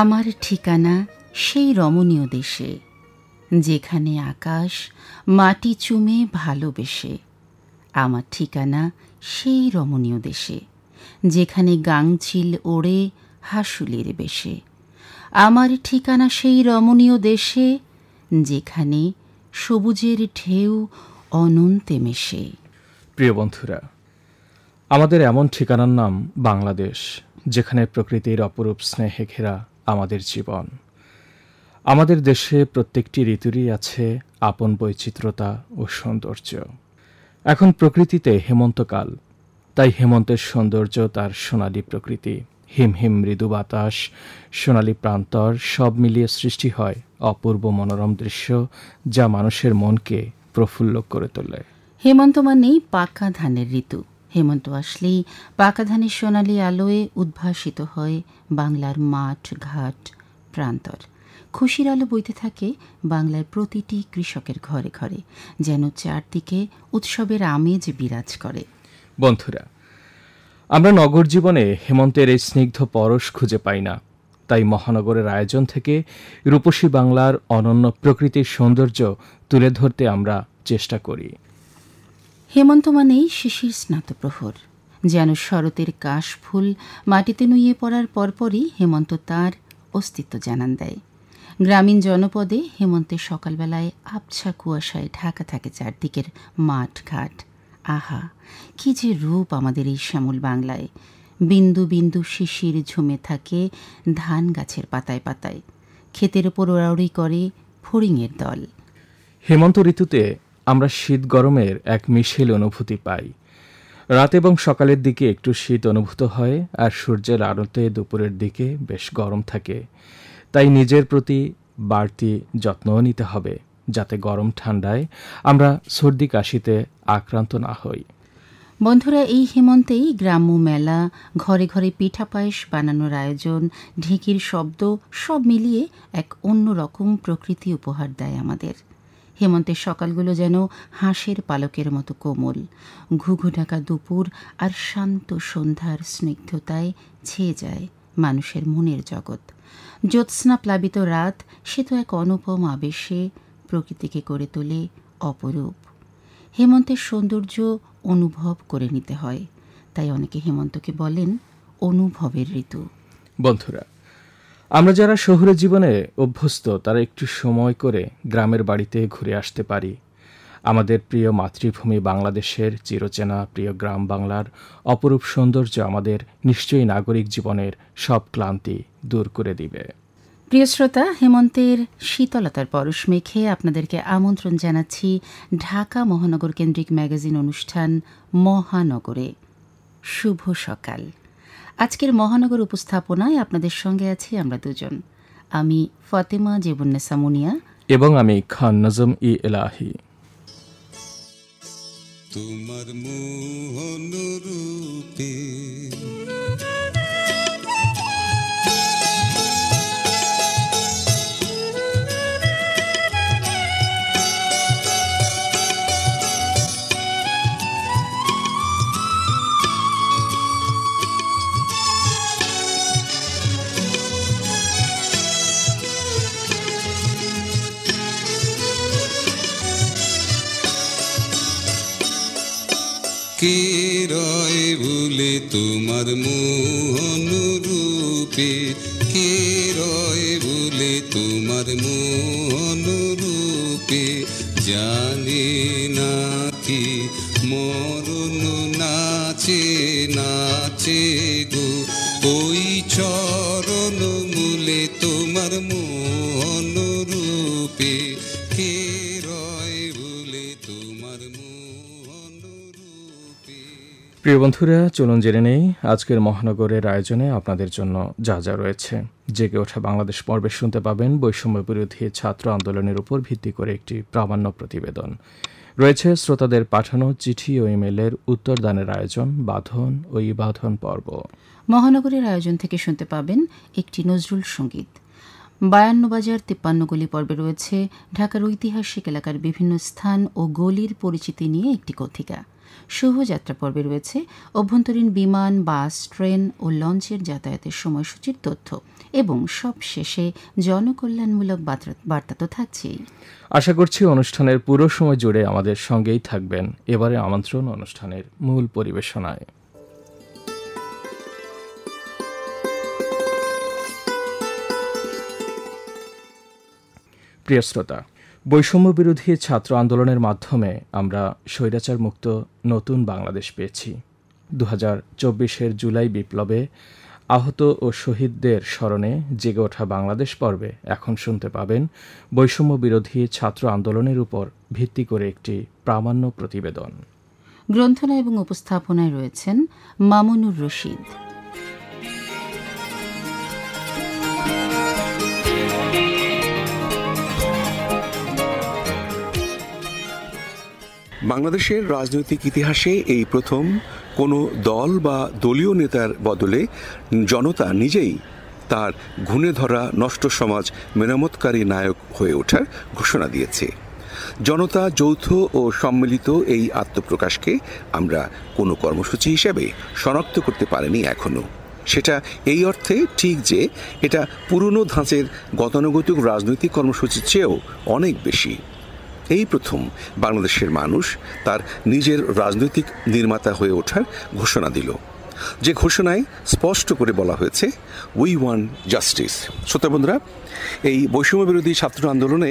আমার ঠিকানা সেই রমণীয় দেশে যেখানে আকাশ মাটি চুমে ভালোবেসে আমার ঠিকানা সেই রমণীয় দেশে যেখানে গাংচিল ওড়ে হাসুলের বেশে আমার ঠিকানা সেই রমণীয় দেশে যেখানে সবুজের ঢেউ অনন্তে মেশে প্রিয় বন্ধুরা আমাদের এমন ঠিকানার নাম বাংলাদেশ যেখানে প্রকৃতির অপরূপ স্নেহে ঘেরা আমাদের জীবন আমাদের দেশে প্রত্যেকটি ঋতুরই আছে আপন বৈচিত্রতা ও সৌন্দর্য এখন প্রকৃতিতে হেমন্তকাল তাই হেমন্তের সৌন্দর্য তার সোনালী প্রকৃতি হিমহিম মৃদু বাতাস সোনালী প্রান্তর সব মিলিয়ে সৃষ্টি হয় অপূর্ব মনোরম দৃশ্য যা মানুষের মনকে প্রফুল্ল করে তোলে হেমন্ত মানেই পাকা ধানের ঋতু হেমন্ত আসলেই পাকাধানের সোনালি আলোয় উদ্ভাসিত হয় বাংলার মাঠ ঘাট প্রান্তর খুশির আলো বইতে থাকে বাংলার প্রতিটি কৃষকের ঘরে ঘরে যেন চারদিকে উৎসবের আমেজ বিরাজ করে বন্ধুরা আমরা নগর জীবনে হেমন্তের এই স্নিগ্ধ পরশ খুঁজে পাই না তাই মহানগরের আয়োজন থেকে রূপসী বাংলার অনন্য প্রকৃতির সৌন্দর্য তুলে ধরতে আমরা চেষ্টা করি হেমন্ত মানেই শিশির স্নাতপ্রহর যেন শরতের কাশফুল মাটিতে নুয়ে পড়ার পরপরই হেমন্ত তার অস্তিত্ব জানান দেয় গ্রামীণ জনপদে হেমন্তের সকালবেলায় আবছা কুয়াশায় ঢাকা থাকে চারদিকের মাঠ ঘাট আহা কি যে রূপ আমাদের এই শ্যামল বাংলায় বিন্দু বিন্দু শিশির ঝুমে থাকে ধান গাছের পাতায় পাতায় ক্ষেতের ওপর ওড়াউড়ি করে ফড়িংয়ের দল হেমন্ত ঋতুতে আমরা শীত গরমের এক মিশেল অনুভূতি পাই রাত এবং সকালের দিকে একটু শীত অনুভূত হয় আর সূর্যের আলোতে দুপুরের দিকে বেশ গরম থাকে তাই নিজের প্রতি বাড়তি যত্নও নিতে হবে যাতে গরম ঠান্ডায় আমরা সর্দি কাশিতে আক্রান্ত না হই বন্ধুরা এই হেমন্তেই গ্রাম্য মেলা ঘরে ঘরে পিঠা পায়েস বানানোর আয়োজন ঢেঁকির শব্দ সব মিলিয়ে এক অন্য রকম প্রকৃতি উপহার দেয় আমাদের হেমন্তের সকালগুলো যেন হাঁসের পালকের মতো কোমল ঘুঘু ঢাকা দুপুর আর শান্ত সন্ধ্যার স্নিগ্ধতায় ছেয়ে যায় মানুষের মনের জগৎ জ্যোৎস্না প্লাবিত রাত সে তো এক অনুপম আবেশে প্রকৃতিকে করে তোলে অপরূপ হেমন্তের সৌন্দর্য অনুভব করে নিতে হয় তাই অনেকে হেমন্তকে বলেন অনুভবের ঋতু বন্ধুরা আমরা যারা শহুরে জীবনে অভ্যস্ত তারা একটু সময় করে গ্রামের বাড়িতে ঘুরে আসতে পারি আমাদের প্রিয় মাতৃভূমি বাংলাদেশের চিরচেনা প্রিয় গ্রাম বাংলার অপরূপ সৌন্দর্য আমাদের নিশ্চয়ই নাগরিক জীবনের সব ক্লান্তি দূর করে দিবে প্রিয় শ্রোতা হেমন্তের শীতলতার পরশ মেখে আপনাদেরকে আমন্ত্রণ জানাচ্ছি ঢাকা মহানগর কেন্দ্রিক ম্যাগাজিন অনুষ্ঠান মহানগরে শুভ সকাল আজকের মহানগর উপস্থাপনায় আপনাদের সঙ্গে আছি আমরা দুজন আমি ফতেমা জীবন্নেসা মুনিয়া এবং আমি খান নজম ই এলাহি তোমার মোহনুরূপ কে রয় ভুলে তোমার মোহন রূপে কে রয় ভুলে তোমার মোহন রূপে জানে না কি মরুন নাচে নাচে গো ওই চরণ মূলে তোমার মোহ প্রিয় বন্ধুরা চলুন জেনে নেই আজকের মহানগরের আয়োজনে আপনাদের জন্য যা যা রয়েছে জেগে ওঠা বাংলাদেশ পর্বে শুনতে পাবেন বৈষম্য বিরোধী ছাত্র আন্দোলনের উপর ভিত্তি করে একটি প্রামাণ্য প্রতিবেদন রয়েছে শ্রোতাদের পাঠানো চিঠি ও ইমেলের উত্তরদানের আয়োজন বাঁধন ও ইবাধন পর্ব মহানগরের আয়োজন থেকে শুনতে পাবেন একটি নজরুল সঙ্গীত বায়ান্ন বাজার তিপ্পান্ন গলি পর্বে রয়েছে ঢাকার ঐতিহাসিক এলাকার বিভিন্ন স্থান ও গলির পরিচিতি নিয়ে একটি কথিকা শুভযাত্রা পর্বে রয়েছে অভ্যন্তরীণ বিমান বাস ট্রেন ও লঞ্চের যাতায়াতের সময়সূচির তথ্য এবং সব শেষে জনকল্যাণমূলক বার্তা তো থাকছেই আশা করছি অনুষ্ঠানের পুরো সময় জুড়ে আমাদের সঙ্গেই থাকবেন এবারে আমন্ত্রণ অনুষ্ঠানের মূল পরিবেশনায় প্রিয় শ্রোতা বৈষম্য বিরোধী ছাত্র আন্দোলনের মাধ্যমে আমরা স্বৈরাচার মুক্ত নতুন বাংলাদেশ পেয়েছি দু হাজার চব্বিশের জুলাই বিপ্লবে আহত ও শহীদদের স্মরণে জেগে ওঠা বাংলাদেশ পর্বে এখন শুনতে পাবেন বৈষম্য বিরোধী ছাত্র আন্দোলনের উপর ভিত্তি করে একটি প্রামাণ্য প্রতিবেদন গ্রন্থনা এবং উপস্থাপনায় রয়েছেন মামুনুর রশিদ বাংলাদেশের রাজনৈতিক ইতিহাসে এই প্রথম কোনো দল বা দলীয় নেতার বদলে জনতা নিজেই তার ঘুণে ধরা নষ্ট সমাজ মেরামতকারী নায়ক হয়ে ওঠার ঘোষণা দিয়েছে জনতা যৌথ ও সম্মিলিত এই আত্মপ্রকাশকে আমরা কোনো কর্মসূচি হিসেবে শনাক্ত করতে পারিনি এখনও সেটা এই অর্থে ঠিক যে এটা পুরনো ধাঁচের গতানুগতিক রাজনৈতিক কর্মসূচির চেয়েও অনেক বেশি এই প্রথম বাংলাদেশের মানুষ তার নিজের রাজনৈতিক নির্মাতা হয়ে ওঠার ঘোষণা দিল যে ঘোষণায় স্পষ্ট করে বলা হয়েছে উই ওয়ান জাস্টিস শ্রোতা বন্ধুরা এই বৈষম্য বিরোধী ছাত্র আন্দোলনে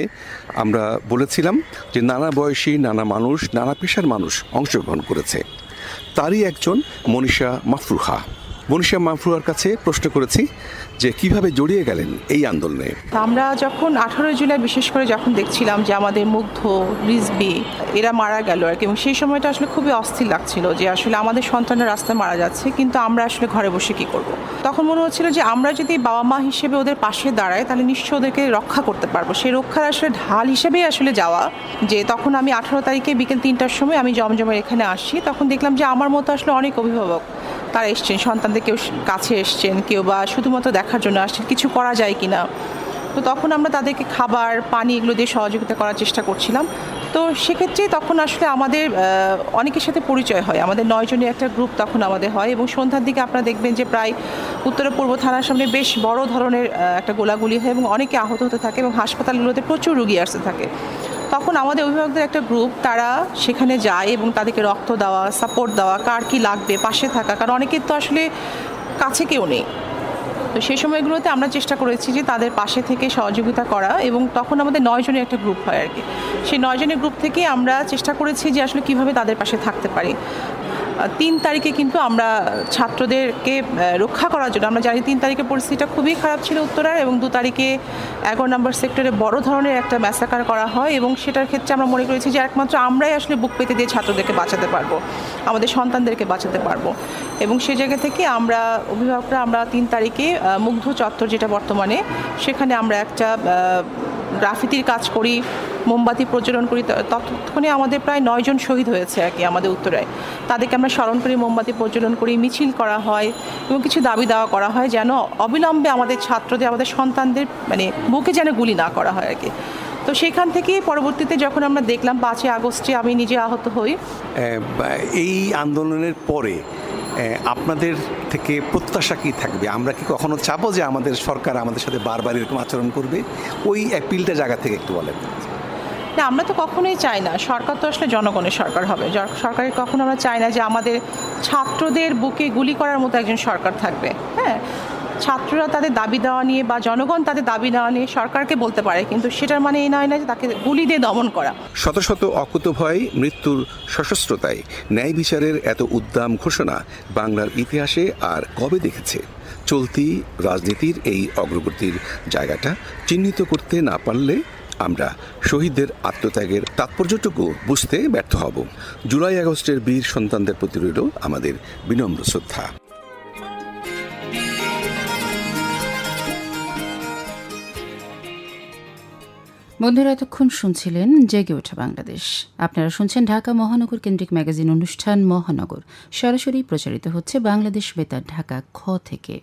আমরা বলেছিলাম যে নানা বয়সী নানা মানুষ নানা পেশার মানুষ অংশগ্রহণ করেছে তারই একজন মনীষা মাফরুহা মনীষা মাহফুয়ার কাছে প্রশ্ন করেছি যে কিভাবে জড়িয়ে গেলেন এই আন্দোলনে আমরা যখন আঠারোই জুলাই বিশেষ করে যখন দেখছিলাম যে আমাদের মুগ্ধ রিজবি এরা মারা গেল আর কি এবং সেই সময়টা আসলে খুবই অস্থির লাগছিল যে আসলে আমাদের সন্তানের রাস্তায় মারা যাচ্ছে কিন্তু আমরা আসলে ঘরে বসে কি করব তখন মনে হচ্ছিল যে আমরা যদি বাবা মা হিসেবে ওদের পাশে দাঁড়াই তাহলে নিশ্চয় ওদেরকে রক্ষা করতে পারবো সেই রক্ষার আসলে ঢাল হিসেবেই আসলে যাওয়া যে তখন আমি আঠারো তারিখে বিকেল তিনটার সময় আমি জমজমের এখানে আসি তখন দেখলাম যে আমার মতো আসলে অনেক অভিভাবক তারা এসছেন সন্তানদের কেউ কাছে এসছেন কেউ বা শুধুমাত্র দেখার জন্য আসছেন কিছু করা যায় কি না তো তখন আমরা তাদেরকে খাবার পানি এগুলো দিয়ে সহযোগিতা করার চেষ্টা করছিলাম তো সেক্ষেত্রে তখন আসলে আমাদের অনেকের সাথে পরিচয় হয় আমাদের নয়জনের একটা গ্রুপ তখন আমাদের হয় এবং সন্ধ্যার দিকে আপনারা দেখবেন যে প্রায় উত্তর পূর্ব থানার সামনে বেশ বড় ধরনের একটা গোলাগুলি হয় এবং অনেকে আহত হতে থাকে এবং হাসপাতালগুলোতে প্রচুর রুগী আসতে থাকে তখন আমাদের অভিভাবকদের একটা গ্রুপ তারা সেখানে যায় এবং তাদেরকে রক্ত দেওয়া সাপোর্ট দেওয়া কার কি লাগবে পাশে থাকা কারণ অনেকের তো আসলে কাছে কেউ নেই তো সেই সময়গুলোতে আমরা চেষ্টা করেছি যে তাদের পাশে থেকে সহযোগিতা করা এবং তখন আমাদের নয়জনের একটা গ্রুপ হয় আর কি সেই নয়জনের গ্রুপ থেকে আমরা চেষ্টা করেছি যে আসলে কিভাবে তাদের পাশে থাকতে পারি তিন তারিখে কিন্তু আমরা ছাত্রদেরকে রক্ষা করার জন্য আমরা জানি তিন তারিখে পরিস্থিতিটা খুবই খারাপ ছিল উত্তরার এবং দু তারিখে এগারো নম্বর সেক্টরে বড় ধরনের একটা ম্যাসাকার করা হয় এবং সেটার ক্ষেত্রে আমরা মনে করেছি যে একমাত্র আমরাই আসলে বুক পেতে দিয়ে ছাত্রদেরকে বাঁচাতে পারবো আমাদের সন্তানদেরকে বাঁচাতে পারবো এবং সে জায়গা থেকে আমরা অভিভাবকরা আমরা তিন তারিখে মুগ্ধ চত্বর যেটা বর্তমানে সেখানে আমরা একটা গ্রাফিতির কাজ করি মোমবাতি প্রচলন করি ততক্ষণে আমাদের প্রায় নয়জন শহীদ হয়েছে আর কি আমাদের উত্তরায় তাদেরকে আমরা স্মরণ করি মোমবাতি প্রচলন করি মিছিল করা হয় এবং কিছু দাবি দাওয়া করা হয় যেন অবিলম্বে আমাদের ছাত্রদের আমাদের সন্তানদের মানে বুকে যেন গুলি না করা হয় আর কি তো সেখান থেকে পরবর্তীতে যখন আমরা দেখলাম পাঁচই আগস্টে আমি নিজে আহত হই এই আন্দোলনের পরে আপনাদের থেকে প্রত্যাশা কী থাকবে আমরা কি কখনো চাবো যে আমাদের সরকার আমাদের সাথে বারবার এরকম আচরণ করবে ওই অ্যাপিলটা জায়গা থেকে একটু বলেন না আমরা তো কখনোই চাই না সরকার তো আসলে জনগণের সরকার হবে সরকারের কখনো আমরা চাই না যে আমাদের ছাত্রদের বুকে গুলি করার মতো একজন সরকার থাকবে হ্যাঁ ছাত্ররা তাদের দাবি দেওয়া নিয়ে বা জনগণ তাদের দাবি দেওয়া নিয়ে সরকারকে বলতে পারে কিন্তু সেটার মানে এই নয় না যে তাকে গুলি দিয়ে দমন করা শত শত ভয় মৃত্যুর সশস্ত্রতায় ন্যায় বিচারের এত উদ্দাম ঘোষণা বাংলার ইতিহাসে আর কবে দেখেছে চলতি রাজনীতির এই অগ্রগতির জায়গাটা চিহ্নিত করতে না পারলে আমরা শহীদদের আত্মত্যাগের তাৎপর্যটুকু বুঝতে ব্যর্থ হব জুলাই আগস্টের বীর সন্তানদের প্রতি রইল আমাদের বিনম্র শ্রদ্ধা বন্ধুরা এতক্ষণ শুনছিলেন জেগে ওঠা বাংলাদেশ আপনারা শুনছেন ঢাকা মহানগর কেন্দ্রিক ম্যাগাজিন অনুষ্ঠান মহানগর সরাসরি প্রচারিত হচ্ছে বাংলাদেশ বেতার ঢাকা খ থেকে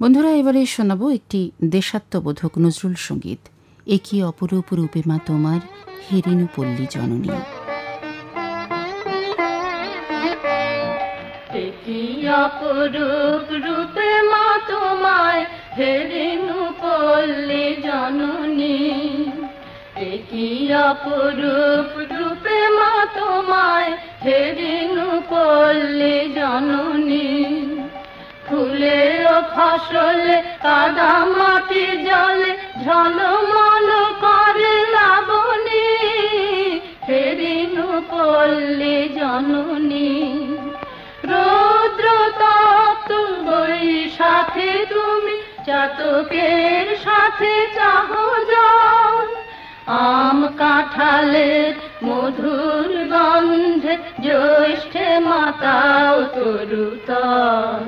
বন্ধুরা এবারে শোনাব একটি দেশাত্মবোধক নজরুল সঙ্গীত এ কি অপরূপ রূপে মা তোমার হেরেনুপল্লী জননী অপরূপ রূপে মা তোমায় হেরেনুপল্লী জননী কি অপরূপ রূপে মা তোমায় হেরেনুপল্লী জননী ফুলে ও ফসলে কাদা মাটি জলে ঝলমল করে লাবণী ফেরিনু পল্লী জননী রৌদ্র তপ্ত বই সাথে তুমি চাতকের সাথে চাহো আম কাঁঠালের মধুর গন্ধে জ্যৈষ্ঠে মাতাও তরুতর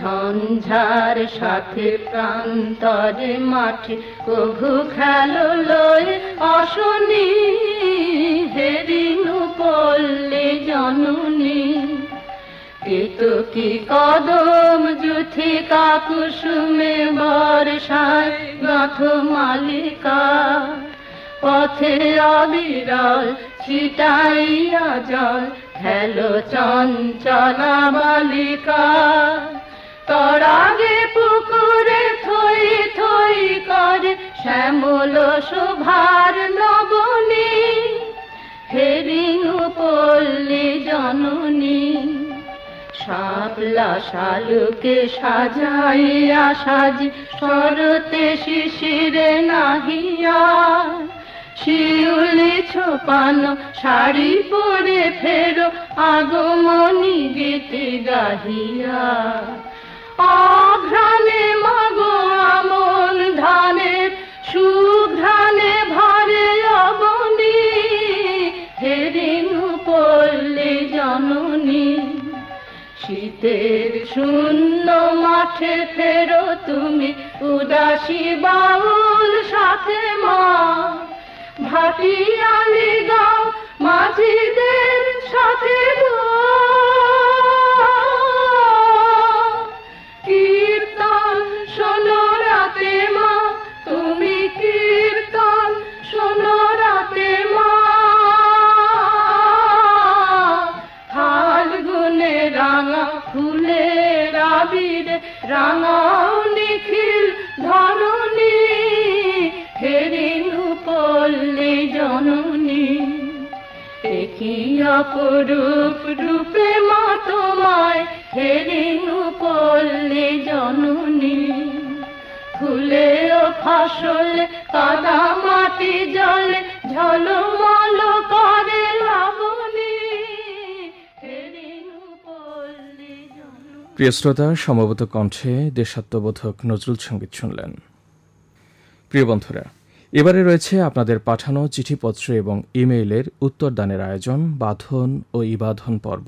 ঝঞ্ঝার সাথে প্রান্তরে মাঠে কভু খেলো লয় অশনি হেরিনু পল্লে জননি কেতু কি কদম যুথি কাকুসুমে বর্ষায় গাঁথ মালিকা পথে অবিরল ছিটাইয়া জল খেলো চঞ্চলা বালিকা তোর আগে পুকুরে থই থই করে শ্যামল শোভার লবণী হেরিঙু পল্লী জননী শাপলা শালুকে সাজাইয়া সাজি শরতে শিশিরে নাহিয়া শিউলি ছোপানো শাড়ি পরে ফেরো আগমনী গীতি গাহিয়া শীতের শূন্য মাঠে ফেরো তুমি উদাসী বাউল সাথে মা ভাটিয়ালি গাও মাঝিদের সাথে গো অপরূপ রূপে মা তোমায় হেরিনু পল্লী জননী ফুলে ও ফসল কাদা মাটি জলে ঝলমল করে প্রিয় শ্রোতা সমবত কণ্ঠে দেশাত্মবোধক নজরুল সঙ্গীত শুনলেন প্রিয় বন্ধুরা এবারে রয়েছে আপনাদের পাঠানো চিঠিপত্র এবং ইমেইলের উত্তরদানের আয়োজন বাঁধন ও ইবাধন পর্ব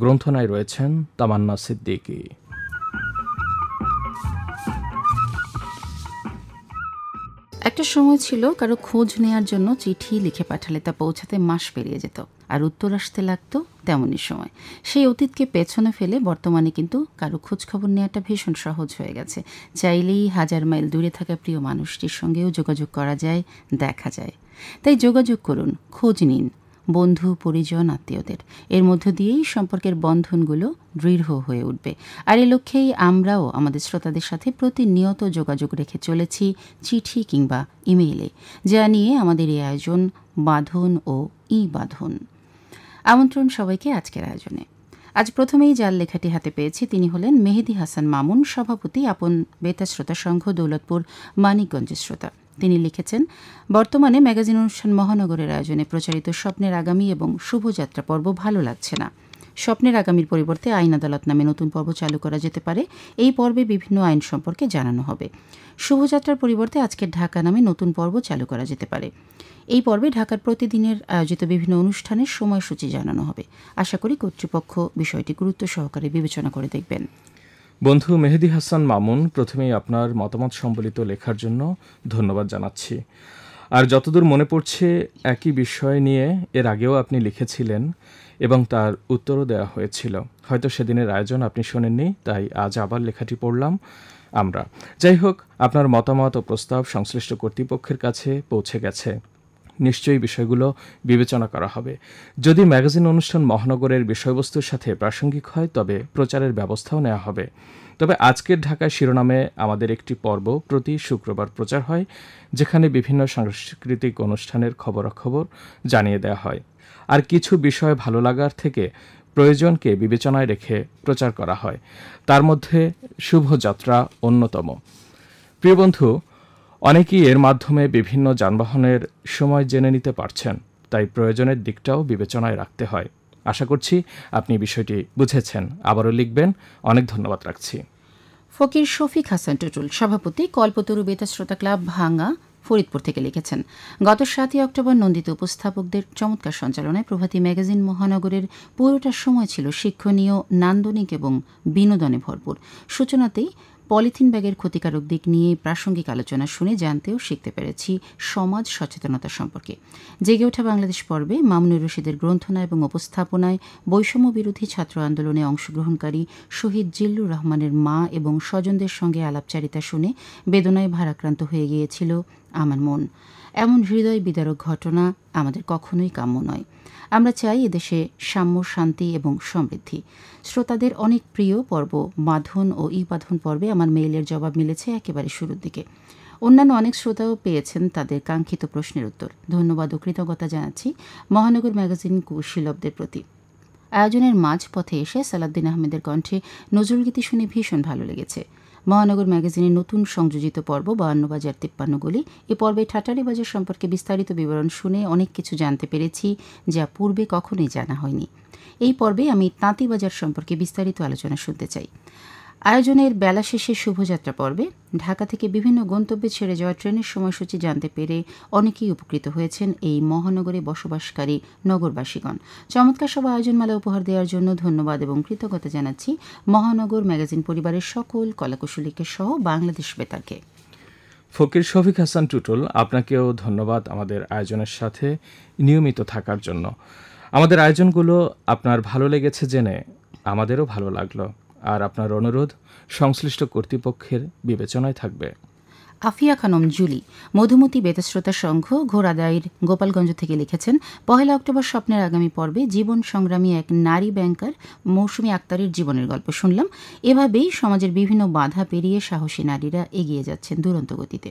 গ্রন্থনায় রয়েছেন তামান্না সিদ্দিকী একটা সময় ছিল কারো খোঁজ নেয়ার জন্য চিঠি লিখে পাঠালে তা পৌঁছাতে মাস পেরিয়ে যেত আর উত্তর আসতে লাগতো তেমনই সময় সেই অতীতকে পেছনে ফেলে বর্তমানে কিন্তু কারো খোঁজখবর নেওয়াটা ভীষণ সহজ হয়ে গেছে চাইলেই হাজার মাইল দূরে থাকা প্রিয় মানুষটির সঙ্গেও যোগাযোগ করা যায় দেখা যায় তাই যোগাযোগ করুন খোঁজ নিন বন্ধু পরিজন আত্মীয়দের এর মধ্য দিয়েই সম্পর্কের বন্ধনগুলো দৃঢ় হয়ে উঠবে আর এ লক্ষ্যেই আমরাও আমাদের শ্রোতাদের সাথে প্রতিনিয়ত যোগাযোগ রেখে চলেছি চিঠি কিংবা ইমেইলে যা নিয়ে আমাদের এই আয়োজন বাঁধন ও ই বাঁধন আমন্ত্রণ সবাইকে আজকের আয়োজনে আজ প্রথমেই যার লেখাটি হাতে পেয়েছি তিনি হলেন মেহেদি হাসান মামুন সভাপতি আপন বেতা শ্রোতা সংঘ দৌলতপুর মানিকগঞ্জের শ্রোতা তিনি লিখেছেন বর্তমানে ম্যাগাজিন অনুষ্ঠান মহানগরের আয়োজনে প্রচারিত স্বপ্নের আগামী এবং শুভযাত্রা পর্ব ভালো লাগছে না স্বপ্নের আগামীর পরিবর্তে আইন আদালত নামে নতুন পর্ব চালু করা যেতে পারে এই পর্বে বিভিন্ন আইন সম্পর্কে জানানো হবে শুভযাত্রার পরিবর্তে আজকে ঢাকা নামে নতুন পর্ব চালু করা যেতে পারে এই পর্বে ঢাকার প্রতিদিনের আয়োজিত বিভিন্ন অনুষ্ঠানের সময়সূচি জানানো হবে আশা করি কর্তৃপক্ষ বিষয়টি গুরুত্ব সহকারে বিবেচনা করে দেখবেন বন্ধু মেহেদি হাসান মামুন প্রথমেই আপনার মতামত সম্বলিত লেখার জন্য ধন্যবাদ জানাচ্ছি আর যতদূর মনে পড়ছে একই বিষয় নিয়ে এর আগেও আপনি লিখেছিলেন এবং তার উত্তরও দেওয়া হয়েছিল হয়তো সেদিনের আয়োজন আপনি শোনেননি তাই আজ আবার লেখাটি পড়লাম আমরা যাই হোক আপনার মতামত ও প্রস্তাব সংশ্লিষ্ট কর্তৃপক্ষের কাছে পৌঁছে গেছে নিশ্চয়ই বিষয়গুলো বিবেচনা করা হবে যদি ম্যাগাজিন অনুষ্ঠান মহানগরের বিষয়বস্তুর সাথে প্রাসঙ্গিক হয় তবে প্রচারের ব্যবস্থাও নেওয়া হবে তবে আজকের ঢাকায় শিরোনামে আমাদের একটি পর্ব প্রতি শুক্রবার প্রচার হয় যেখানে বিভিন্ন সাংস্কৃতিক অনুষ্ঠানের খবরাখবর জানিয়ে দেওয়া হয় আর কিছু বিষয় ভালো লাগার থেকে প্রয়োজনকে বিবেচনায় রেখে প্রচার করা হয় তার মধ্যে শুভযাত্রা অন্যতম প্রিয় বন্ধু অনেকেই এর মাধ্যমে বিভিন্ন যানবাহনের সময় জেনে নিতে পারছেন তাই প্রয়োজনের দিকটাও বিবেচনায় রাখতে হয় আশা করছি আপনি বিষয়টি বুঝেছেন আবারও লিখবেন অনেক ধন্যবাদ রাখছি ফকির শফিক হাসান টুটুল সভাপতি কল্পতরু বেতা শ্রোতা ক্লাব ভাঙা ফরিদপুর থেকে লিখেছেন গত সাতই অক্টোবর নন্দিত উপস্থাপকদের চমৎকার সঞ্চালনায় প্রভাতী ম্যাগাজিন মহানগরের পুরোটা সময় ছিল শিক্ষণীয় নান্দনিক এবং বিনোদনে ভরপুর সূচনাতেই পলিথিন ব্যাগের ক্ষতিকারক দিক নিয়ে প্রাসঙ্গিক আলোচনা শুনে জানতেও শিখতে পেরেছি সমাজ সচেতনতা সম্পর্কে জেগে ওঠা বাংলাদেশ পর্বে মামুনুর রশিদের গ্রন্থনা এবং উপস্থাপনায় বৈষম্য বিরোধী ছাত্র আন্দোলনে অংশগ্রহণকারী শহীদ জিল্লুর রহমানের মা এবং স্বজনদের সঙ্গে আলাপচারিতা শুনে বেদনায় ভারাক্রান্ত হয়ে গিয়েছিল আমার মন এমন হৃদয় বিদারক ঘটনা আমাদের কখনোই কাম্য নয় আমরা চাই এদেশে সাম্য শান্তি এবং সমৃদ্ধি শ্রোতাদের অনেক প্রিয় পর্ব মাধন ও ইবাধন পর্বে আমার মেইলের জবাব মিলেছে একেবারে শুরুর দিকে অন্যান্য অনেক শ্রোতাও পেয়েছেন তাদের কাঙ্ক্ষিত প্রশ্নের উত্তর ধন্যবাদ ও কৃতজ্ঞতা জানাচ্ছি মহানগর ম্যাগাজিন কুশীলবদের প্রতি আয়োজনের মাঝপথে এসে সালাদ্দিন আহমেদের কণ্ঠে নজরুলগীতি শুনে ভীষণ ভালো লেগেছে মহানগর ম্যাগাজিনের নতুন সংযোজিত পর্ব বায়ান্ন বাজার তিপ্পান্ন গলি এ পর্বে ঠাটারি বাজার সম্পর্কে বিস্তারিত বিবরণ শুনে অনেক কিছু জানতে পেরেছি যা পূর্বে কখনোই জানা হয়নি এই পর্বে আমি তাঁতি বাজার সম্পর্কে বিস্তারিত আলোচনা শুনতে চাই আয়োজনের বেলা শেষে শুভযাত্রা পর্বে ঢাকা থেকে বিভিন্ন গন্তব্যে ছেড়ে যাওয়া ট্রেনের সময়সূচি জানতে পেরে অনেকেই উপকৃত হয়েছেন এই মহানগরে বসবাসকারী নগরবাসীগণ চমৎকার সভা আয়োজনমালা উপহার দেওয়ার জন্য ধন্যবাদ এবং কৃতজ্ঞতা জানাচ্ছি মহানগর ম্যাগাজিন পরিবারের সকল কলাকুশলীকে সহ বাংলাদেশ বেতারকে ফকির শফিক হাসান টুটুল আপনাকেও ধন্যবাদ আমাদের আয়োজনের সাথে নিয়মিত থাকার জন্য আমাদের আয়োজনগুলো আপনার ভালো লেগেছে জেনে আমাদেরও ভালো লাগলো আর আপনার অনুরোধ সংশ্লিষ্ট কর্তৃপক্ষের বিবেচনায় থাকবে আফিয়া খানম জুলি মধুমতি বেতশ্রোতা সংঘ ঘোরাদাইর গোপালগঞ্জ থেকে লিখেছেন পহেলা অক্টোবর স্বপ্নের আগামী পর্বে জীবন সংগ্রামী এক নারী ব্যাংকার মৌসুমি আক্তারের জীবনের গল্প শুনলাম এভাবেই সমাজের বিভিন্ন বাধা পেরিয়ে সাহসী নারীরা এগিয়ে যাচ্ছেন দুরন্ত গতিতে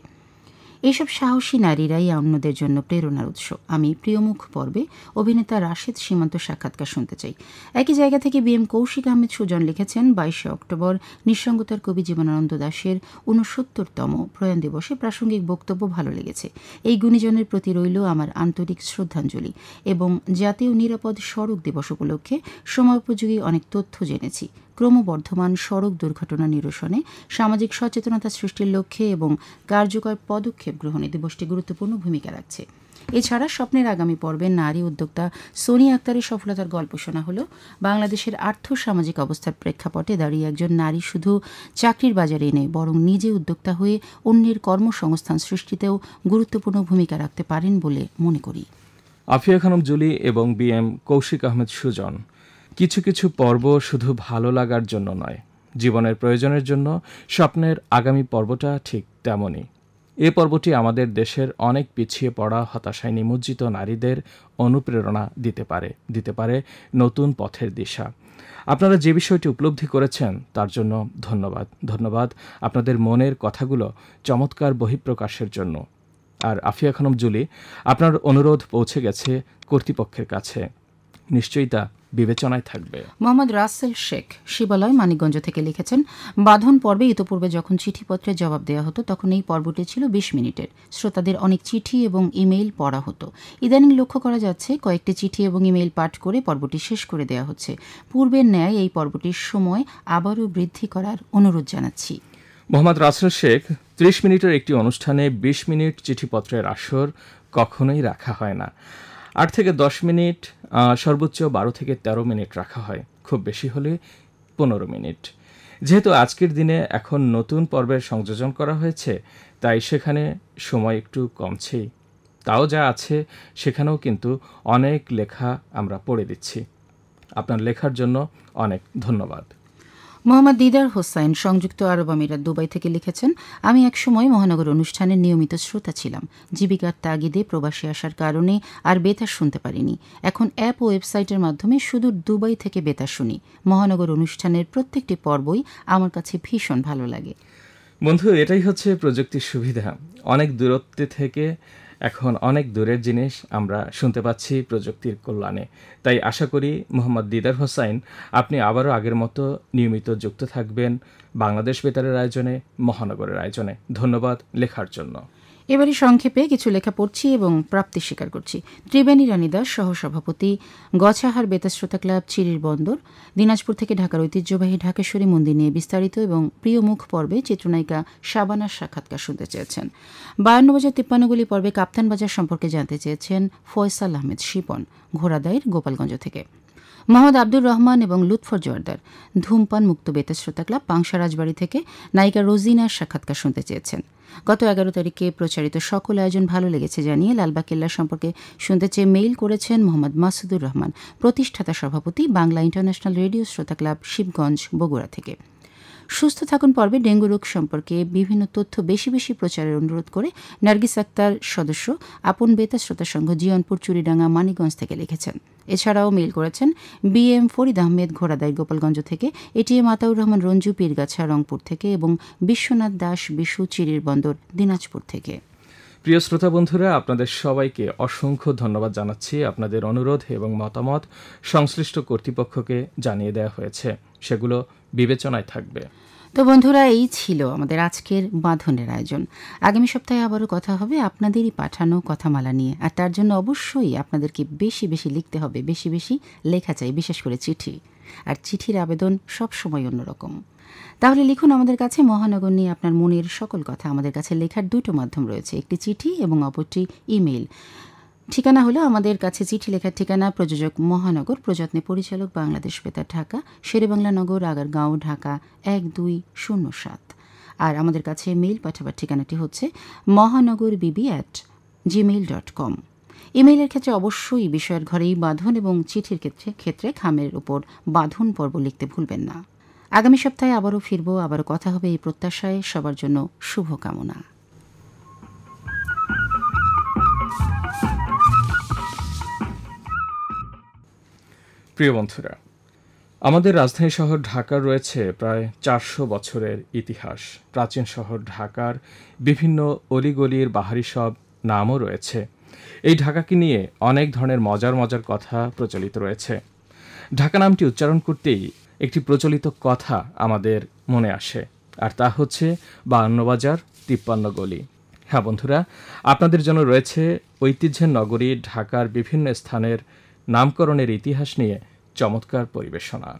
এইসব সাহসী নারীরাই অন্যদের জন্য প্রেরণার উৎস আমি প্রিয়মুখ পর্বে অভিনেতা রাশেদ সীমান্ত সাক্ষাৎকার শুনতে চাই একই জায়গা থেকে বি এম কৌশিক আহমেদ সুজন লিখেছেন বাইশে অক্টোবর নিঃসঙ্গতার কবি জীবনানন্দ দাশের ঊনসত্তরতম প্রয়াণ দিবসে প্রাসঙ্গিক বক্তব্য ভালো লেগেছে এই গুণীজনের প্রতি রইল আমার আন্তরিক শ্রদ্ধাঞ্জলি এবং জাতীয় নিরাপদ সড়ক দিবস উপলক্ষে সময়োপযোগী অনেক তথ্য জেনেছি ক্রমবর্ধমান সড়ক দুর্ঘটনা নিরসনে সামাজিক সচেতনতা সৃষ্টির লক্ষ্যে এবং কার্যকর পদক্ষেপ গ্রহণে দিবসটি গুরুত্বপূর্ণ ভূমিকা রাখছে এছাড়া স্বপ্নের আগামী পর্বে নারী উদ্যোক্তা সোনি আক্তারের সফলতার গল্প শোনা হলো বাংলাদেশের আর্থ সামাজিক অবস্থার প্রেক্ষাপটে দাঁড়িয়ে একজন নারী শুধু চাকরির বাজারে নেই বরং নিজে উদ্যোক্তা হয়ে অন্যের কর্মসংস্থান সৃষ্টিতেও গুরুত্বপূর্ণ ভূমিকা রাখতে পারেন বলে মনে করি আফিয়া খানম জুলি এবং বি এম কৌশিক আহমেদ সুজন কিছু কিছু পর্ব শুধু ভালো লাগার জন্য নয় জীবনের প্রয়োজনের জন্য স্বপ্নের আগামী পর্বটা ঠিক তেমনই এ পর্বটি আমাদের দেশের অনেক পিছিয়ে পড়া হতাশায় নিমজ্জিত নারীদের অনুপ্রেরণা দিতে পারে দিতে পারে নতুন পথের দিশা আপনারা যে বিষয়টি উপলব্ধি করেছেন তার জন্য ধন্যবাদ ধন্যবাদ আপনাদের মনের কথাগুলো চমৎকার বহিঃপ্রকাশের জন্য আর আফিয়া খানম জুলি আপনার অনুরোধ পৌঁছে গেছে কর্তৃপক্ষের কাছে নিশ্চয়ই তা বিবেচনায় থাকবে মোহাম্মদ রাসেল শেখ শিবালয় মানিকগঞ্জ থেকে লিখেছেন বাঁধন পর্বে ইতোপূর্বে যখন চিঠিপত্রে জবাব দেওয়া হতো তখন এই পর্বটি ছিল বিশ মিনিটের শ্রোতাদের অনেক চিঠি এবং ইমেইল পড়া হতো ইদানিং লক্ষ্য করা যাচ্ছে কয়েকটি চিঠি এবং ইমেইল পাঠ করে পর্বটি শেষ করে দেওয়া হচ্ছে পূর্বের ন্যায় এই পর্বটির সময় আবারও বৃদ্ধি করার অনুরোধ জানাচ্ছি মোহাম্মদ রাসেল শেখ ত্রিশ মিনিটের একটি অনুষ্ঠানে বিশ মিনিট চিঠিপত্রের আসর কখনোই রাখা হয় না আট থেকে দশ মিনিট সর্বোচ্চ বারো থেকে ১৩ মিনিট রাখা হয় খুব বেশি হলে পনেরো মিনিট যেহেতু আজকের দিনে এখন নতুন পর্বের সংযোজন করা হয়েছে তাই সেখানে সময় একটু কমছেই তাও যা আছে সেখানেও কিন্তু অনেক লেখা আমরা পড়ে দিচ্ছি আপনার লেখার জন্য অনেক ধন্যবাদ মোহাম্মদ দিদার হোসাইন সংযুক্ত আরব আমিরাত দুবাই থেকে লিখেছেন আমি একসময় মহানগর অনুষ্ঠানের নিয়মিত শ্রোতা ছিলাম জীবিকার তাগিদে প্রবাসে আসার কারণে আর বেতার শুনতে পারিনি এখন অ্যাপ ও ওয়েবসাইটের মাধ্যমে শুধু দুবাই থেকে বেতার শুনি মহানগর অনুষ্ঠানের প্রত্যেকটি পর্বই আমার কাছে ভীষণ ভালো লাগে বন্ধু এটাই হচ্ছে প্রযুক্তির সুবিধা অনেক দূরত্বে থেকে এখন অনেক দূরের জিনিস আমরা শুনতে পাচ্ছি প্রযুক্তির কল্যাণে তাই আশা করি মোহাম্মদ দিদার হোসাইন আপনি আবারও আগের মতো নিয়মিত যুক্ত থাকবেন বাংলাদেশ বেতারের আয়োজনে মহানগরের আয়োজনে ধন্যবাদ লেখার জন্য এবারই সংক্ষেপে কিছু লেখা পড়ছি এবং প্রাপ্তি স্বীকার করছি ত্রিবেণী রানী দাস সহসভাপতি গছাহার বেতাশ্রোতা ক্লাব চিরির বন্দর দিনাজপুর থেকে ঢাকার ঐতিহ্যবাহী ঢাকেশ্বরী মন্দির নিয়ে বিস্তারিত এবং প্রিয় মুখ পর্বে চিত্রনায়িকা শাবানার সাক্ষাৎকার শুনতে চেয়েছেন বায়ান্ন বাজার তিপ্পান্নগুলি পর্বে কাপ্তান বাজার সম্পর্কে জানতে চেয়েছেন ফয়সাল আহমেদ শিপন ঘোড়াদায়ের গোপালগঞ্জ থেকে মোহাম্মদ আব্দুর রহমান এবং লুৎফর জোয়ারদার ধূমপান মুক্ত বেতাশ্রোতা ক্লাব পাংশা রাজবাড়ি থেকে নায়িকা রোজিনার সাক্ষাৎকার শুনতে চেয়েছেন গত এগারো তারিখে প্রচারিত সকল আয়োজন ভালো লেগেছে জানিয়ে লালবা কেল্লা সম্পর্কে শুনতে চেয়ে মেইল করেছেন মোহাম্মদ মাসুদুর রহমান প্রতিষ্ঠাতা সভাপতি বাংলা ইন্টারন্যাশনাল রেডিও শ্রোতা ক্লাব শিবগঞ্জ বগুড়া থেকে সুস্থ থাকুন পর্বে ডেঙ্গু রোগ সম্পর্কে বিভিন্ন তথ্য বেশি বেশি প্রচারের অনুরোধ করে নার্গিস আক্তার সদস্য আপন বেতা শ্রোতা সংঘ জিয়নপুর চুরিডাঙ্গা মানিগঞ্জ থেকে লিখেছেন এছাড়াও মেইল করেছেন বি এম ফরিদ আহমেদ ঘোড়াদাই গোপালগঞ্জ থেকে এটিএম আতাউর রহমান রঞ্জু পীরগাছা রংপুর থেকে এবং বিশ্বনাথ দাস বিশু চিরির বন্দর দিনাজপুর থেকে প্রিয় শ্রোতা বন্ধুরা আপনাদের সবাইকে অসংখ্য ধন্যবাদ জানাচ্ছি আপনাদের অনুরোধ এবং মতামত সংশ্লিষ্ট কর্তৃপক্ষকে জানিয়ে দেওয়া হয়েছে সেগুলো বিবেচনায় থাকবে তো বন্ধুরা এই ছিল আমাদের আজকের বাঁধনের আয়োজন আগামী সপ্তাহে আবারও কথা হবে আপনাদেরই পাঠানো কথামালা নিয়ে আর তার জন্য অবশ্যই আপনাদেরকে বেশি বেশি লিখতে হবে বেশি বেশি লেখা চাই বিশেষ করে চিঠি আর চিঠির আবেদন সবসময় অন্যরকম তাহলে লিখুন আমাদের কাছে মহানগর নিয়ে আপনার মনের সকল কথা আমাদের কাছে লেখার দুটো মাধ্যম রয়েছে একটি চিঠি এবং অপরটি ইমেল ঠিকানা হলো আমাদের কাছে চিঠি লেখার ঠিকানা প্রযোজক মহানগর প্রযত্নে পরিচালক বাংলাদেশ বেতার ঢাকা শেরেবাংলা নগর আগারগাঁও ঢাকা এক দুই শূন্য সাত আর আমাদের কাছে মেইল পাঠাবার ঠিকানাটি হচ্ছে Mahanagar BB at Gmail dot com ইমেইলের ক্ষেত্রে অবশ্যই বিষয়ের ঘরেই বাঁধন এবং চিঠির ক্ষেত্রে ক্ষেত্রে খামের উপর বাঁধন পর্ব লিখতে ভুলবেন না আগামী সপ্তাহে আবারও ফিরব আবারও কথা হবে এই প্রত্যাশায় সবার জন্য শুভকামনা প্রিয় বন্ধুরা আমাদের রাজধানী শহর ঢাকার রয়েছে প্রায় চারশো বছরের ইতিহাস প্রাচীন শহর ঢাকার বিভিন্ন অলিগলির বাহারি সব নামও রয়েছে এই ঢাকাকে নিয়ে অনেক ধরনের মজার মজার কথা প্রচলিত রয়েছে ঢাকা নামটি উচ্চারণ করতেই একটি প্রচলিত কথা আমাদের মনে আসে আর তা হচ্ছে বায়ান্ন বাজার তিপ্পান্ন গলি হ্যাঁ বন্ধুরা আপনাদের জন্য রয়েছে ঐতিহ্যের নগরী ঢাকার বিভিন্ন স্থানের নামকরণের ইতিহাস নিয়ে চমৎকার পরিবেশনা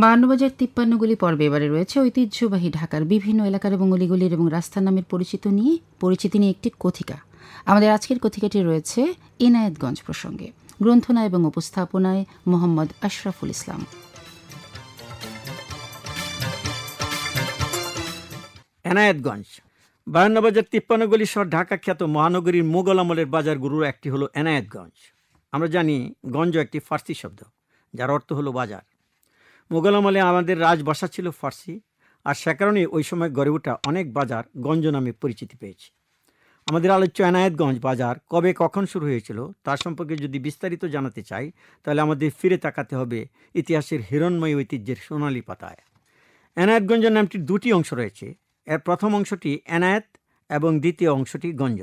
বায়ান্নবাজার বাজার তিপ্পান্নগুলি পর্বে এবারে রয়েছে ঐতিহ্যবাহী ঢাকার বিভিন্ন এলাকার এবং অলিগুলির এবং রাস্তার নামের পরিচিত নিয়ে পরিচিতি নিয়ে একটি কথিকা আমাদের আজকের কথিকাটি রয়েছে এনায়েতগঞ্জ প্রসঙ্গে গ্রন্থনা এবং উপস্থাপনায় মোহাম্মদ আশরাফুল ইসলাম এনায়েতগঞ্জ বায়ান্ন বাজার তিপ্পান্নগুলি শহর ঢাকা খ্যাত মহানগরীর মোগল আমলের বাজারগুলোর একটি হলো এনায়েতগঞ্জ আমরা জানি গঞ্জ একটি ফার্সি শব্দ যার অর্থ হলো বাজার মোগল আমলে আমাদের রাজভাষা ছিল ফার্সি আর সে কারণে ওই সময় গড়ে ওঠা অনেক বাজার গঞ্জ নামে পরিচিতি পেয়েছে আমাদের আলোচ্য এনায়েতগঞ্জ বাজার কবে কখন শুরু হয়েছিল তার সম্পর্কে যদি বিস্তারিত জানাতে চাই তাহলে আমাদের ফিরে তাকাতে হবে ইতিহাসের হিরণময় ঐতিহ্যের সোনালি পাতায় এনায়েতগঞ্জের নামটির দুটি অংশ রয়েছে এর প্রথম অংশটি এনায়েত এবং দ্বিতীয় অংশটি গঞ্জ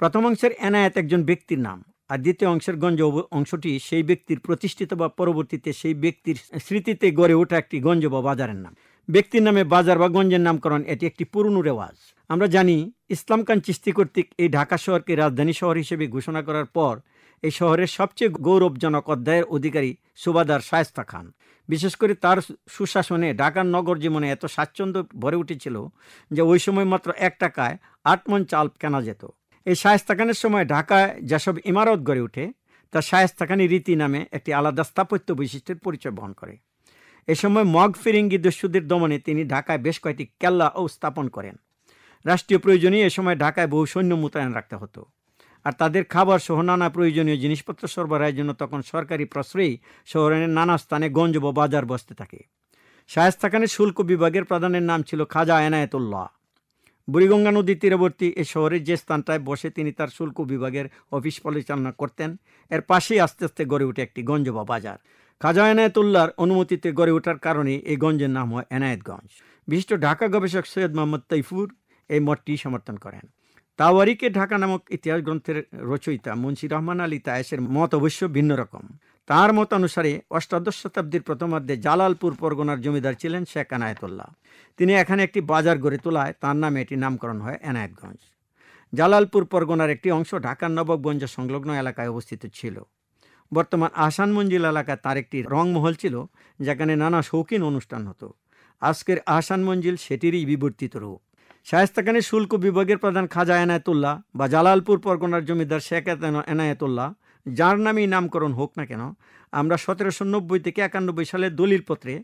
প্রথম অংশের এনায়েত একজন ব্যক্তির নাম আর দ্বিতীয় অংশের গঞ্জ অংশটি সেই ব্যক্তির প্রতিষ্ঠিত বা পরবর্তীতে সেই ব্যক্তির স্মৃতিতে গড়ে ওঠা একটি গঞ্জ বা বাজারের নাম ব্যক্তির নামে বাজার বা গঞ্জের নামকরণ এটি একটি পুরনো রেওয়াজ আমরা জানি ইসলাম খান চিস্তি কর্তৃক এই ঢাকা শহরকে রাজধানী শহর হিসেবে ঘোষণা করার পর এই শহরের সবচেয়ে গৌরবজনক অধ্যায়ের অধিকারী সুবাদার শায়স্তা খান বিশেষ করে তার সুশাসনে ঢাকার নগর জীবনে এত স্বাচ্ছন্দ্য ভরে উঠেছিল যে ওই সময় মাত্র এক টাকায় আট মন চাল কেনা যেত এই শায়স্তাখানের সময় ঢাকায় যেসব ইমারত গড়ে ওঠে তা শায়স্তাখানি রীতি নামে একটি আলাদা স্থাপত্য বৈশিষ্ট্যের পরিচয় বহন করে এ সময় মগ ফিরিঙ্গি দস্যুদের দমনে তিনি ঢাকায় বেশ কয়েকটি কেল্লা ও স্থাপন করেন রাষ্ট্রীয় প্রয়োজনে এ সময় ঢাকায় বহু সৈন্য মোতায়েন রাখতে হতো আর তাদের খাবার সহ নানা প্রয়োজনীয় জিনিসপত্র সরবরাহের জন্য তখন সরকারি প্রশ্রয়ী শহরের নানা স্থানে গঞ্জ বা বাজার বসতে থাকে শায়স্তাখানের শুল্ক বিভাগের প্রধানের নাম ছিল খাজা এনায়েতুল্লাহ বুড়িগঙ্গা নদীর তীরবর্তী এ শহরের যে স্থানটায় বসে তিনি তার শুল্ক বিভাগের অফিস পরিচালনা করতেন এর পাশেই আস্তে আস্তে গড়ে ওঠে একটি গঞ্জ বা বাজার খাজা এনায়েতুল্লাহর অনুমতিতে গড়ে ওঠার কারণে এই গঞ্জের নাম হয় এনায়েতগঞ্জ বিশিষ্ট ঢাকা গবেষক সৈয়দ মোহাম্মদ তৈফুর এই মঠটি সমর্থন করেন তাওয়ারিকে ঢাকা নামক ইতিহাস গ্রন্থের রচয়িতা মুন্সি রহমান আলী তায়েসের মত অবশ্য ভিন্ন রকম তার মত অনুসারে অষ্টাদশ শতাব্দীর প্রথমার্ধে জালালপুর পরগনার জমিদার ছিলেন শেখ এনায়েতুল্লাহ তিনি এখানে একটি বাজার গড়ে তোলায় তার নামে এটি নামকরণ হয় এনায়তগঞ্জ জালালপুর পরগনার একটি অংশ ঢাকার নবকগঞ্জ সংলগ্ন এলাকায় অবস্থিত ছিল বর্তমান আসান মঞ্জিল এলাকায় তার একটি রংমহল ছিল যেখানে নানা শৌখিন অনুষ্ঠান হতো আজকের আহসান মঞ্জিল সেটিরই বিবর্তিত রূপ শায়স্তাখানি শুল্ক বিভাগের প্রধান খাজা এনায়তুল্লাহ বা জালালপুর পরগনার জমিদার শেখ এনায়তুল্লাহ যার নামেই নামকরণ হোক না কেন আমরা সতেরোশো নব্বই থেকে একানব্বই সালের পত্রে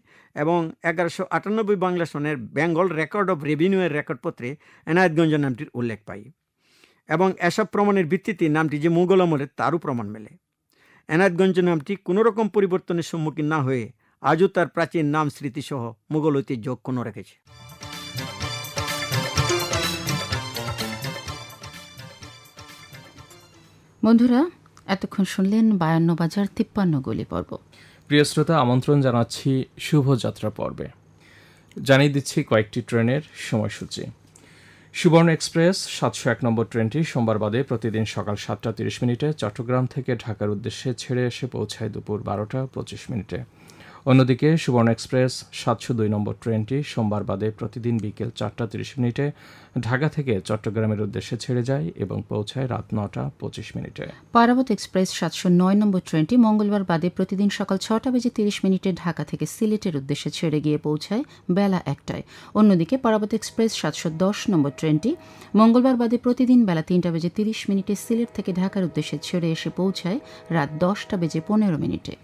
এবং এগারোশো আটানব্বই বাংলা সনের বেঙ্গল রেকর্ড অফ রেভিনিউয়ের পত্রে এনায়েতগঞ্জ নামটির উল্লেখ পাই এবং এসব প্রমাণের ভিত্তিতে নামটি যে মুঘল আমলের তারও প্রমাণ মেলে এনায়েতগঞ্জ নামটি কোনো রকম পরিবর্তনের সম্মুখীন না হয়ে আজও তার প্রাচীন নাম স্মৃতিসহ মুঘল ঐতিহ্য কোনো রেখেছে বন্ধুরা এতক্ষণ শুনলেন বায়ান্ন বাজার তিপ্পান্ন গলি পর্ব প্রিয় শ্রোতা আমন্ত্রণ জানাচ্ছি শুভযাত্রা পর্বে জানিয়ে দিচ্ছি কয়েকটি ট্রেনের সময়সূচি সুবর্ণ এক্সপ্রেস সাতশো এক নম্বর ট্রেনটি সোমবার বাদে প্রতিদিন সকাল সাতটা তিরিশ মিনিটে চট্টগ্রাম থেকে ঢাকার উদ্দেশ্যে ছেড়ে এসে পৌঁছায় দুপুর বারোটা পঁচিশ মিনিটে অন্যদিকে সুবর্ণ এক্সপ্রেস সাতশো দুই নম্বর ট্রেনটি সোমবার বাদে প্রতিদিন বিকেল চারটা তিরিশ মিনিটে ঢাকা থেকে চট্টগ্রামের উদ্দেশ্যে ছেড়ে যায় এবং পৌঁছায় রাত নটা পঁচিশ মিনিটে পারাবত এক্সপ্রেস সাতশো নয় নম্বর ট্রেনটি মঙ্গলবার বাদে প্রতিদিন সকাল ছটা বেজে তিরিশ মিনিটে ঢাকা থেকে সিলেটের উদ্দেশ্যে ছেড়ে গিয়ে পৌঁছায় বেলা একটায় অন্যদিকে পারাবত এক্সপ্রেস সাতশো দশ নম্বর ট্রেনটি মঙ্গলবার বাদে প্রতিদিন বেলা তিনটা বেজে তিরিশ মিনিটে সিলেট থেকে ঢাকার উদ্দেশ্যে ছেড়ে এসে পৌঁছায় রাত দশটা বেজে পনেরো মিনিটে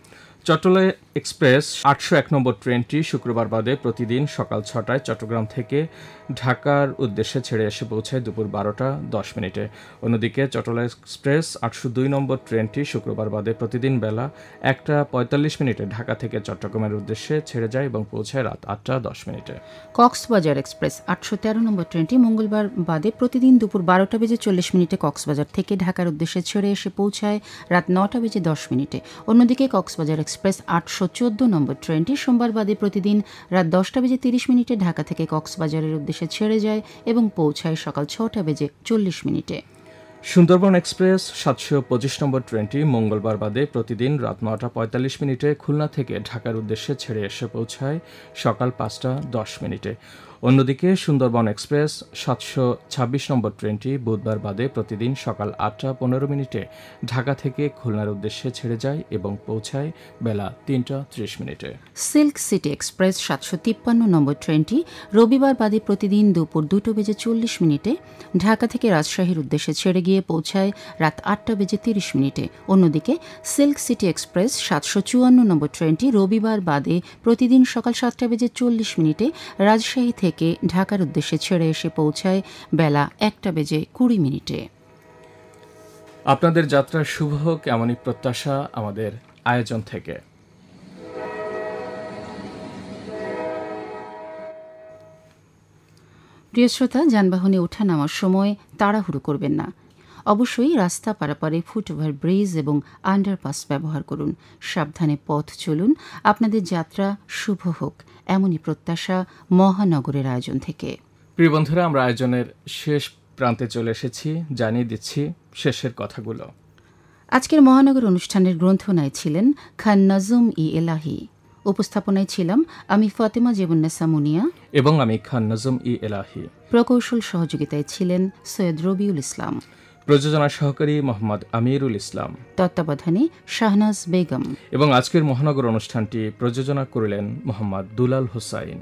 চট্টলায় এক্সপ্রেস আটশো এক নম্বর ট্রেনটি শুক্রবার বাদে প্রতিদিন সকাল ছটায় চট্টগ্রাম থেকে ঢাকার উদ্দেশ্যে ছেড়ে এসে পৌঁছায় দুপুর বারোটা দশ মিনিটে অন্যদিকে চট্টলা এক্সপ্রেস আটশো দুই নম্বর ট্রেনটি শুক্রবার বাদে প্রতিদিন বেলা একটা পঁয়তাল্লিশ মিনিটে ঢাকা থেকে চট্টগ্রামের উদ্দেশ্যে ছেড়ে যায় এবং পৌঁছায় রাত আটটা দশ মিনিটে কক্সবাজার এক্সপ্রেস আটশো তেরো নম্বর ট্রেনটি মঙ্গলবার বাদে প্রতিদিন দুপুর বারোটা বেজে চল্লিশ মিনিটে কক্সবাজার থেকে ঢাকার উদ্দেশ্যে ছেড়ে এসে পৌঁছায় রাত নটা বেজে দশ মিনিটে অন্যদিকে কক্সবাজার এক্সপ্রেস আটশো চোদ্দ নম্বর ট্রেনটি সোমবার বাদে প্রতিদিন রাত দশটা বেজে তিরিশ মিনিটে ঢাকা থেকে কক্সবাজারের উদ্দেশ্যে ছেড়ে যায় এবং পৌঁছায় সকাল ছটা বেজে চল্লিশ মিনিটে সুন্দরবন এক্সপ্রেস সাতশো পঁচিশ নম্বর ট্রেনটি মঙ্গলবার বাদে প্রতিদিন রাত নটা পঁয়তাল্লিশ মিনিটে খুলনা থেকে ঢাকার উদ্দেশ্যে ছেড়ে এসে পৌঁছায় সকাল পাঁচটা দশ মিনিটে অন্যদিকে সুন্দরবন এক্সপ্রেস সাতশো ছাব্বিশ নম্বর ট্রেনটি বুধবার বাদে প্রতিদিন সকাল আটটা পনেরো মিনিটে ঢাকা থেকে খুলনার উদ্দেশ্যে ছেড়ে যায় এবং পৌঁছায় বেলা তিনটা ত্রিশ মিনিটে সিল্ক সিটি এক্সপ্রেস সাতশো তিপ্পান্ন নম্বর ট্রেনটি রবিবার বাদে প্রতিদিন দুপুর দুটো বেজে চল্লিশ মিনিটে ঢাকা থেকে রাজশাহীর উদ্দেশ্যে ছেড়ে গিয়ে পৌঁছায় রাত আটটা বেজে তিরিশ মিনিটে অন্যদিকে সিল্ক সিটি এক্সপ্রেস সাতশো চুয়ান্ন নম্বর ট্রেনটি রবিবার বাদে প্রতিদিন সকাল সাতটা বেজে চল্লিশ মিনিটে রাজশাহী থেকে থেকে ঢাকার উদ্দেশ্যে ছেড়ে এসে পৌঁছায় বেলা একটা বেজে কুড়ি মিনিটে আপনাদের যাত্রা শুভ হোক এমনই প্রত্যাশা আমাদের আয়োজন থেকে প্রিয় শ্রোতা যানবাহনে ওঠা নামার সময় তাড়াহুড়ো করবেন না অবশ্যই রাস্তা পারাপারে ফুটওভার ব্রিজ এবং আন্ডারপাস ব্যবহার করুন সাবধানে পথ চলুন আপনাদের যাত্রা শুভ হোক এমনই প্রত্যাশা মহানগরের আয়োজন থেকে প্রিয় বন্ধুরা আমরা আয়োজনের শেষ প্রান্তে চলে এসেছি জানিয়ে দিচ্ছি শেষের কথাগুলো আজকের মহানগর অনুষ্ঠানের গ্রন্থনায় ছিলেন খান নাজুম ই এলাহি উপস্থাপনায় ছিলাম আমি ফাতেমা জীবন্নেসা মুনিয়া এবং আমি খান নাজুম ই এলাহি প্রকৌশল সহযোগিতায় ছিলেন সৈয়দ রবিউল ইসলাম প্রযোজনা সহকারী মোহাম্মদ আমিরুল ইসলাম তত্ত্বাবধানে শাহনাজ বেগম এবং আজকের মহানগর অনুষ্ঠানটি প্রযোজনা করলেন মোহাম্মদ দুলাল হোসাইন